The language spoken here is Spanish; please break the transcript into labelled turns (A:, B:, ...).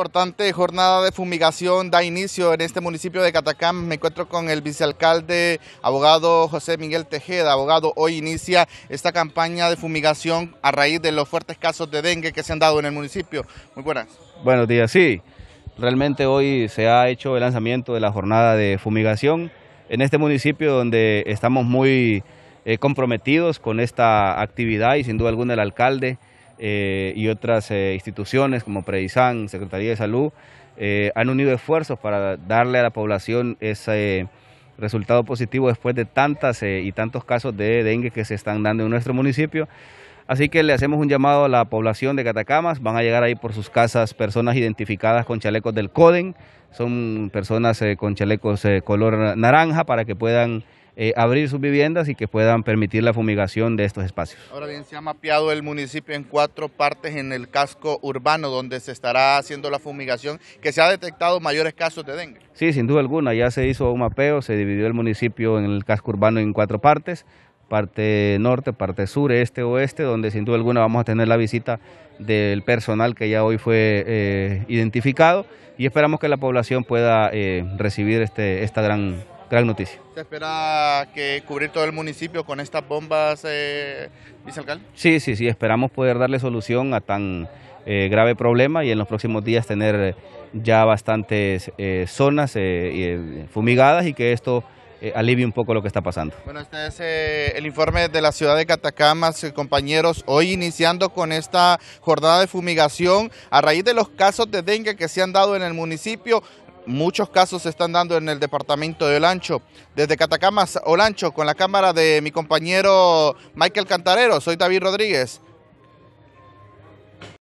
A: importante jornada de fumigación da inicio en este municipio de catacán Me encuentro con el vicealcalde, abogado José Miguel Tejeda. Abogado, hoy inicia esta campaña de fumigación a raíz de los fuertes casos de dengue que se han dado en el municipio. Muy buenas.
B: Buenos días, sí. Realmente hoy se ha hecho el lanzamiento de la jornada de fumigación en este municipio donde estamos muy eh, comprometidos con esta actividad y sin duda alguna el alcalde eh, y otras eh, instituciones como Predisan, Secretaría de Salud, eh, han unido esfuerzos para darle a la población ese resultado positivo después de tantas y tantos casos de dengue que se están dando en nuestro municipio. Así que le hacemos un llamado a la población de Catacamas, van a llegar ahí por sus casas personas identificadas con chalecos del CODEN, son personas con chalecos color naranja para que puedan eh, abrir sus viviendas y que puedan permitir la fumigación de estos espacios.
A: Ahora bien, se ha mapeado el municipio en cuatro partes en el casco urbano donde se estará haciendo la fumigación, que se ha detectado mayores casos de dengue.
B: Sí, sin duda alguna, ya se hizo un mapeo, se dividió el municipio en el casco urbano en cuatro partes, parte norte, parte sur, este, oeste, donde sin duda alguna vamos a tener la visita del personal que ya hoy fue eh, identificado y esperamos que la población pueda eh, recibir este, esta gran gran noticia.
A: ¿Se espera que cubrir todo el municipio con estas bombas, vicealcalde? Eh,
B: sí, sí, sí, esperamos poder darle solución a tan eh, grave problema y en los próximos días tener eh, ya bastantes zonas fumigadas y que esto alivie un poco lo que está pasando.
A: Bueno, este es el informe de la ciudad de Catacamas, compañeros, hoy iniciando con esta jornada de fumigación a raíz de los casos de dengue que se han dado en el municipio, Muchos casos se están dando en el departamento de Olancho. Desde Catacamas, Olancho, con la cámara de mi compañero Michael Cantarero, soy David Rodríguez.